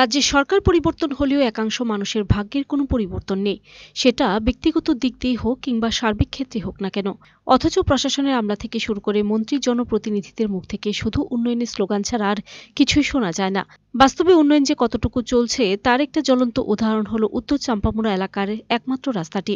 রাজ্যে সরকার পরিবর্তন হলেও একাংশ মানুষের ভাগ্যের কোনো পরিবর্তন নেই সেটা ব্যক্তিগত দিক দিয়েই হোক কিংবা সার্বিক ক্ষেত্রে হোক না কেন অথচ প্রশাসনের আমলা থেকে শুরু করে মন্ত্রী জনপ্রতিনিধিদের মুখ থেকে শুধু উন্নয়নের স্লোগান ছাড়া আর কিছুই শোনা যায় না বাস্তবে উন্নয়ন যে কতটুকু চলছে তার একটা জ্বলন্ত উদাহরণ হলো উত্তর চাম্পামুড়া এলাকার একমাত্র রাস্তাটি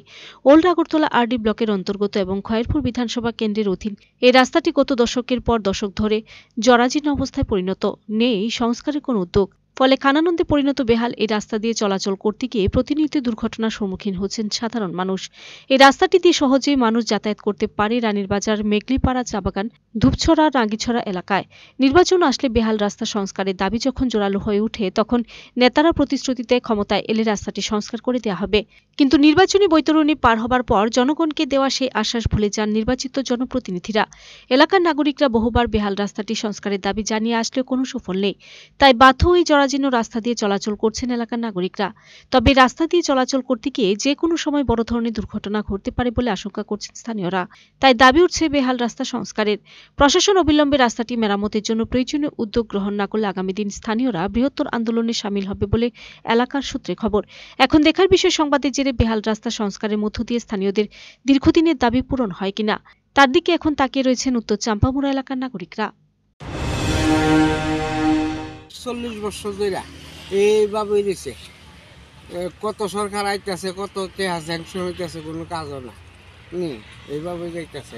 ওল্ড আগরতলা আরডি ব্লকের অন্তর্গত এবং খয়েরপুর বিধানসভা কেন্দ্রের অধীন এই রাস্তাটি গত দশকের পর দশক ধরে জরাজীর্ণ অবস্থায় পরিণত নেই সংস্কারের কোনো উদ্যোগ ফলে কানানন্দে পরিণত বেহাল এই রাস্তা দিয়ে চলাচল করতে গিয়ে প্রতিনিয়ত দুর্ঘটনার সম্মুখীন হচ্ছেন সাধারণ মানুষ এই রাস্তাটি দিয়ে সহজেই মানুষ যাতায়াত করতে পারে রানীর বাজার মেঘলিপাড়া চাবাগান ধূপছড়া রাঙ্গিছড়া এলাকায় নির্বাচন আসলে বেহাল রাস্তা সংস্কারের দাবি যখন জোরালো হয়ে উঠে তখন নেতারা প্রতিশ্রুতিতে ক্ষমতায় এলে রাস্তাটি সংস্কার করে দেওয়া হবে কিন্তু নির্বাচনী বৈতরণী পার হবার পর জনগণকে দেওয়া সেই আশ্বাস ভুলে যান নির্বাচিত জনপ্রতিনিধিরা এলাকার নাগরিকরা বহুবার বেহাল রাস্তাটি সংস্কারের দাবি জানিয়ে আসলেও কোনো সফল নেই তাই বাধ্য হয়ে জড়া জীর্ণ রাস্তা দিয়ে চলাচল করছেন এলাকার নাগরিকরা তবে রাস্তা দিয়ে চলাচল করতে গিয়ে যে কোনো সময় বড় ধরনের দুর্ঘটনা ঘটতে পারে বলে আশঙ্কা করছেন স্থানীয়রা তাই দাবি উঠছে বেহাল রাস্তা সংস্কারের প্রশাসন অবিলম্বে রাস্তাটি মেরামতের জন্য প্রয়োজনীয় উদ্যোগ গ্রহণ না করলে আগামী দিন স্থানীয়রা বৃহত্তর আন্দোলনে সামিল হবে বলে এলাকার সূত্রে খবর এখন দেখার বিষয় সংবাদের জেরে বেহাল রাস্তা সংস্কারের মধ্য দিয়ে স্থানীয়দের দীর্ঘদিনের দাবি পূরণ হয় কিনা তার দিকে এখন তাকিয়ে রয়েছেন উত্তর চাম্পামুড়া এলাকার নাগরিকরা চল্লিশ বছর ধরে এইভাবে দিছে কত সরকার আইতেছে কত কে স্যাংশন হইতেছে কোনো কাজও না নি যাইতেছে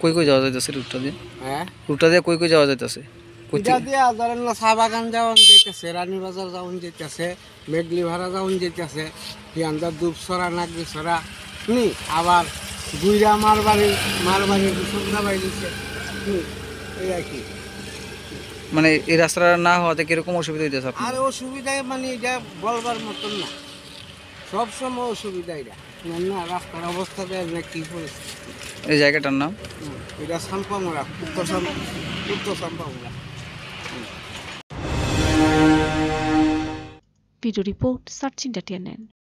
কই কই যাওয়া যাইতেছে রুটটা দিয়ে হ্যাঁ রুটটা দিয়ে কই কই যাওয়া যাইতেছে বাগান মেঘলি ভাড়া আবার গুইরা মারবাড়ি হুম কি মানে এই রাস্তাটা না হওয়াতে কিরকম অসুবিধা হইতেছে আর অসুবিধা মানে এটা বলবার মতন না সবসময় অসুবিধা এটা মানে না রাস্তার অবস্থা পরিস্থিতি এই জায়গাটার নাম এটা সাম্পামোড়া উত্তর সাম্পা উত্তর Sampamora video report search India TNN